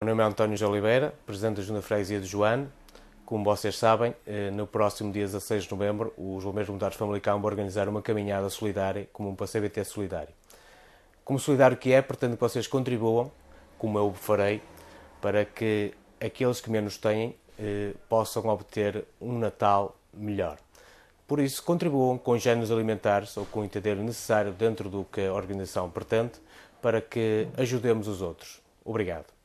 Meu nome é António de Oliveira, Presidente da Junta de Freguesia de Joane. Como vocês sabem, eh, no próximo dia 16 de novembro, os Bombeiros Voluntários de Famalicão vão organizar uma caminhada solidária como um PCBT solidário. Como solidário que é, pretendo que vocês contribuam, como eu farei, para que aqueles que menos têm eh, possam obter um Natal melhor. Por isso, contribuam com géneros alimentares ou com o entender necessário dentro do que a organização pretende para que ajudemos os outros. Obrigado.